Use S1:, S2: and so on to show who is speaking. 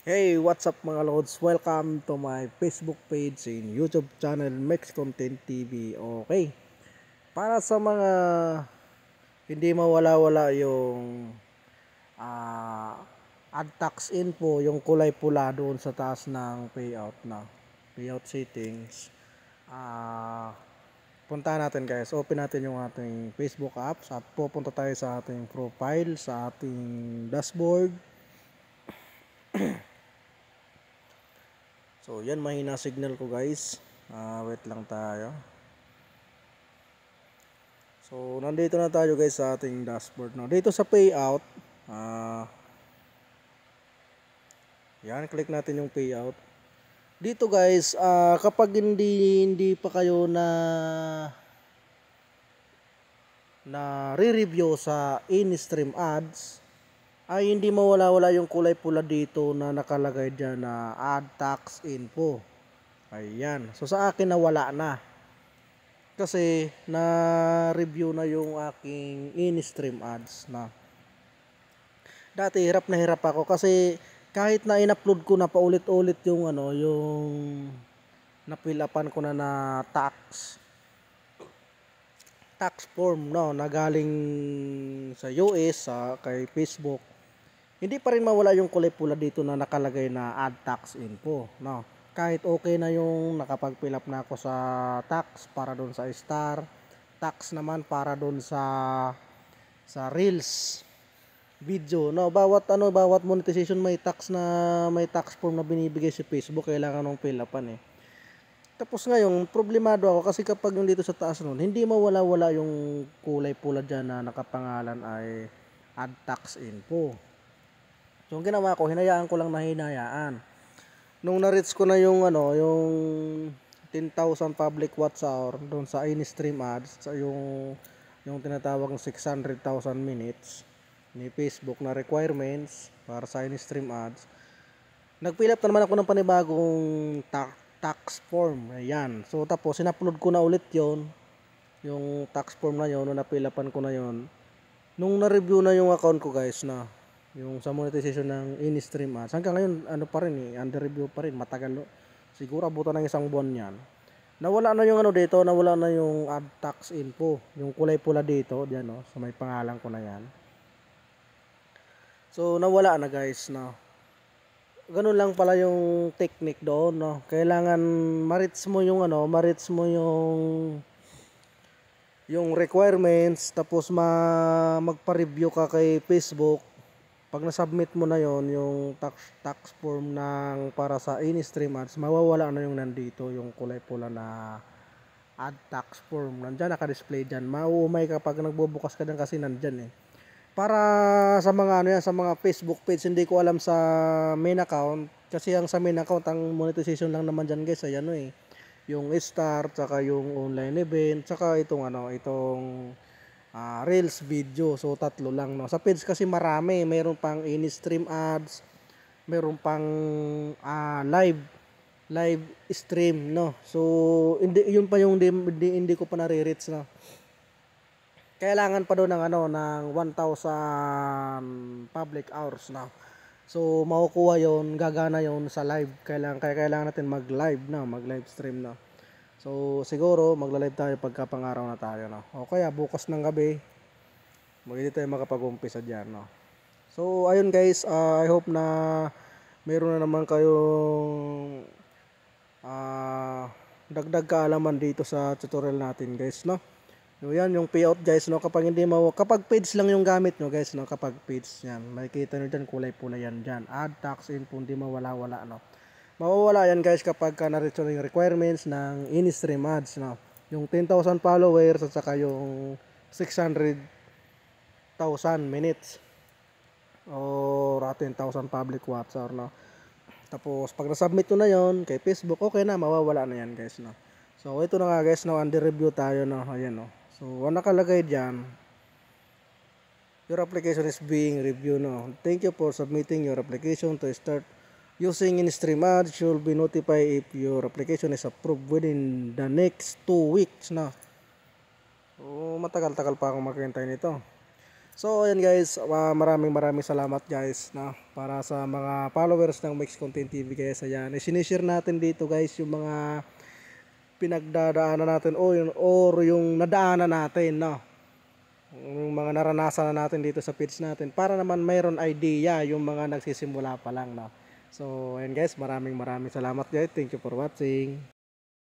S1: Hey, what's up mga lords? Welcome to my Facebook page and YouTube channel Max Content TV. Okay. Para sa mga hindi mawala-wala yung uh, ad tax info, yung kulay pula doon sa taas ng payout na payout settings. Uh, ah, punta natin guys. Open natin yung ating Facebook apps at pupunta tayo sa ating profile, sa ating dashboard. So, yan mahina signal ko guys. Uh, wait lang tayo. So, nandito na tayo guys sa ating dashboard. No? Dito sa payout, uh, yan, click natin yung payout. Dito guys, uh, kapag hindi, hindi pa kayo na na re-review sa in-stream ads, ay hindi mawala-wala yung kulay pula dito na nakalagay dyan na add tax info. Ayan. So sa akin nawala na. Kasi na-review na yung aking in-stream ads na. Dati hirap na hirap ako kasi kahit na in-upload ko na paulit-ulit yung ano, yung napilapan ko na na tax tax form no na galing sa US sa kay Facebook hindi pa rin mawala yung kulay pula dito na nakalagay na add tax info no kahit okay na yung nakapag fill up na ako sa tax para doon sa star tax naman para doon sa sa reels video no bawat ano bawat monetization may tax na may tax form na binibigay si Facebook kailangan ng fill upan eh tapos ngayon problemado ako kasi kapag yung dito sa taas noon hindi mawala-wala yung kulay pula diyan na nakapangalan ay add tax info yung ginawa ko, hinayaan ko lang na hinayaan. Nung na-reach ko na yung ano, yung 10,000 public watts hour doon sa in-stream ads, sa yung yung tinatawag ng 600,000 minutes ni Facebook na requirements para sa in-stream ads. Nag-fill up na naman ako ng panibagong ta- tax form. Ayan. So tapos sinupload ko na ulit 'yon. Yung tax form na 'yon, na-fill napilapan ko na 'yon. Nung na-review na yung account ko, guys, na yung sa monetization ng in-stream ads. Ah. Hanggang ngayon, ano pa rin eh, under review pa rin, matagal. No? Siguro abutan ng isang buwan yan. Nawala na yung ano dito, nawala na yung ad tax info. Yung kulay pula dito, diyan no, sa may pangalan ko na yan. So, nawala na guys, no. Ganun lang pala yung technique doon, no. Kailangan marits mo yung ano, marits mo yung yung requirements tapos ma magpa-review ka kay Facebook pag na-submit mo na yon yung tax, tax form ng para sa in-stream ads, mawawala na yung nandito, yung kulay pula na ad tax form. Nandiyan, naka-display dyan. Mauumay kapag nagbubukas ka dyan kasi nandiyan eh. Para sa mga ano yan, sa mga Facebook page, hindi ko alam sa main account. Kasi ang sa main account, ang monetization lang naman dyan guys, ay ano eh. Yung star, saka yung online event, saka itong ano, itong uh, Reels video. So, tatlo lang. No? Sa page kasi marami. Mayroon pang in-stream ads. Mayroon pang uh, live live stream. No? So, hindi, yun pa yung hindi, hindi ko pa nare-reach. No? Kailangan pa doon ng, ano, ng 1,000 public hours. No? So, makukuha yon gagana yon sa live. Kailangan, kaya kailangan natin mag-live na, mag-live stream na. So, siguro, magla-live tayo pagka pangaraw na tayo, no? O kaya, bukas ng gabi, maghindi tayo makapag-umpisa diyan no? So, ayun guys, uh, I hope na meron na naman kayong uh, dagdag kaalaman dito sa tutorial natin, guys, no? So, yan, yung payout, guys, no? Kapag hindi mo, kapag page lang yung gamit nyo, guys, no? Kapag page, yan. Makikita nyo dyan, kulay pula yan dyan. Add tax info, hindi mawala-wala, no? mawawala yan guys kapag ka naritso na yung requirements ng in-stream ads no? yung 10,000 followers at saka yung 600,000 minutes or 10,000 public watch hour no? tapos pag nasubmit nyo na yon kay Facebook okay na mawawala na yan guys no? so ito na nga guys no? under review tayo no? Ayan, no? so ang nakalagay dyan your application is being reviewed no? thank you for submitting your application to start using in-stream ads, you'll be notified if your application is approved within the next 2 weeks na. oh, matagal-tagal pa akong makikintay nito. So, ayan guys, uh, maraming maraming salamat guys na para sa mga followers ng Mix Content TV guys. Ayan, sinishare natin dito guys yung mga pinagdadaanan natin o yung, or yung nadaanan natin na yung mga naranasan na natin dito sa page natin para naman mayroon idea yung mga nagsisimula pa lang na. So, and guys, maraming maraming salamat guys. Thank you for watching.